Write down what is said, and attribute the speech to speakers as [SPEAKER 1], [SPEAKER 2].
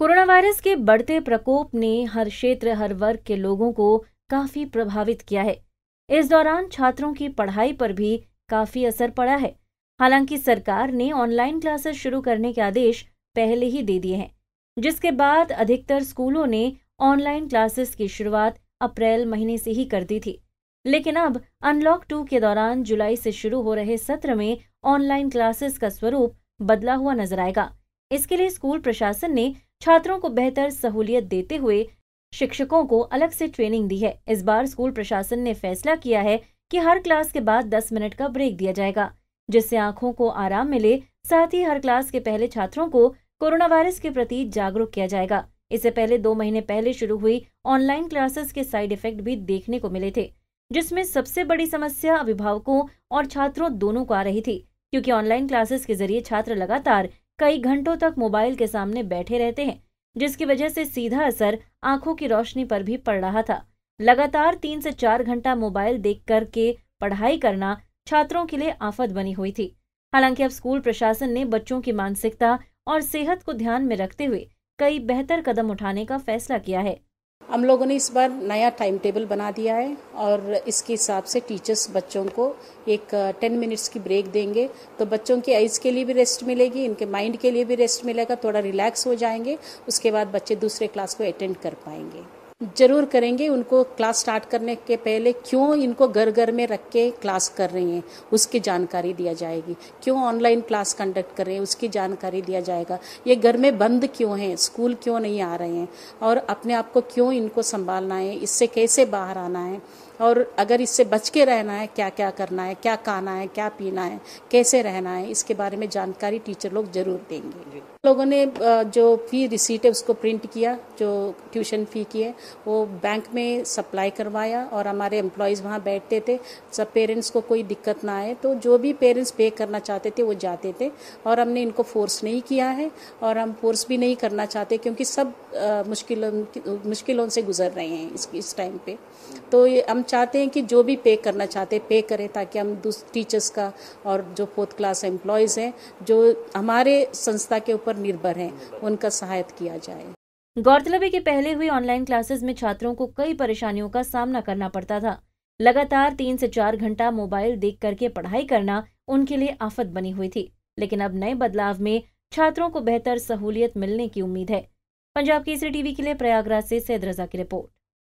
[SPEAKER 1] corona virus के बढ़ते प्रकोप ने हर क्षेत्र हर वर्ग के लोगों को काफी प्रभावित किया है इस दौरान छात्रों की पढ़ाई पर भी काफी असर पड़ा है हालांकि सरकार ने ऑनलाइन क्लासेस शुरू करने के आदेश पहले ही दे दिए हैं जिसके बाद अधिकतर स्कूलों ने ऑनलाइन क्लासेस की शुरुआत अप्रैल महीने से ही कर दी थी लेकिन अब अनलॉक टू के दौरान जुलाई से शुरू हो रहे सत्र में ऑनलाइन क्लासेस का स्वरूप बदला हुआ नजर आएगा इसके लिए स्कूल प्रशासन ने छात्रों को बेहतर सहूलियत देते हुए शिक्षकों को अलग से ट्रेनिंग दी है इस बार स्कूल प्रशासन ने फैसला किया है कि हर क्लास के बाद 10 मिनट का ब्रेक दिया जाएगा जिससे आंखों को आराम मिले साथ ही हर क्लास के पहले छात्रों को कोरोना वायरस के प्रति जागरूक किया जाएगा इससे पहले दो महीने पहले शुरू हुई ऑनलाइन क्लासेस के साइड इफेक्ट भी देखने को मिले थे जिसमें सबसे बड़ी समस्या अभिभावकों और छात्रों दोनों को आ रही थी क्योंकि ऑनलाइन क्लासेस के जरिए छात्र लगातार कई घंटों तक मोबाइल के सामने बैठे रहते हैं जिसकी वजह से सीधा असर आंखों की रोशनी पर भी पड़ रहा था लगातार तीन से चार घंटा मोबाइल देख कर के पढ़ाई करना छात्रों के लिए आफत बनी हुई थी हालांकि अब स्कूल प्रशासन ने बच्चों की मानसिकता
[SPEAKER 2] और सेहत को ध्यान में रखते हुए कई बेहतर कदम उठाने का फैसला किया है हम लोगों ने इस बार नया टाइम टेबल बना दिया है और इसके हिसाब से टीचर्स बच्चों को एक टेन uh, मिनट्स की ब्रेक देंगे तो बच्चों की आइज़ के लिए भी रेस्ट मिलेगी इनके माइंड के लिए भी रेस्ट मिलेगा थोड़ा रिलैक्स हो जाएंगे उसके बाद बच्चे दूसरे क्लास को अटेंड कर पाएंगे जरूर करेंगे उनको क्लास स्टार्ट करने के पहले क्यों इनको घर घर में रख के क्लास कर रही हैं उसकी जानकारी दिया जाएगी क्यों ऑनलाइन क्लास कंडक्ट कर रहे हैं उसकी जानकारी दिया जाएगा ये घर में बंद क्यों हैं स्कूल क्यों नहीं आ रहे हैं और अपने आप को क्यों इनको संभालना है इससे कैसे बाहर आना है और अगर इससे बच के रहना है क्या क्या करना है क्या खाना है क्या पीना है कैसे रहना है इसके बारे में जानकारी टीचर लोग जरूर देंगे लोगों ने जो फी रिसीट है उसको प्रिंट किया जो ट्यूशन फी की है वो बैंक में सप्लाई करवाया और हमारे एम्प्लॉयज़ वहाँ बैठते थे सब पेरेंट्स को कोई दिक्कत ना आए तो जो भी पेरेंट्स पे करना चाहते थे वो जाते थे और हमने इनको फोर्स नहीं किया है और हम फोर्स भी नहीं करना चाहते क्योंकि सब मुश्किलों मुश्किलों से गुजर रहे हैं इस इस टाइम पे तो हम चाहते हैं कि जो भी पे करना चाहते पे करें ताकि हम टीचर्स का और जो फोर्थ क्लास एम्प्लॉयज़ हैं जो हमारे संस्था के ऊपर निर्भर हैं उनका सहायता किया जाए गौरतलब है कि पहले हुई ऑनलाइन क्लासेस
[SPEAKER 1] में छात्रों को कई परेशानियों का सामना करना पड़ता था लगातार तीन से चार घंटा मोबाइल देख करके पढ़ाई करना उनके लिए आफत बनी हुई थी लेकिन अब नए बदलाव में छात्रों को बेहतर सहूलियत मिलने की उम्मीद है पंजाब केसरी टीवी के लिए प्रयागराज से सैद रजा की रिपोर्ट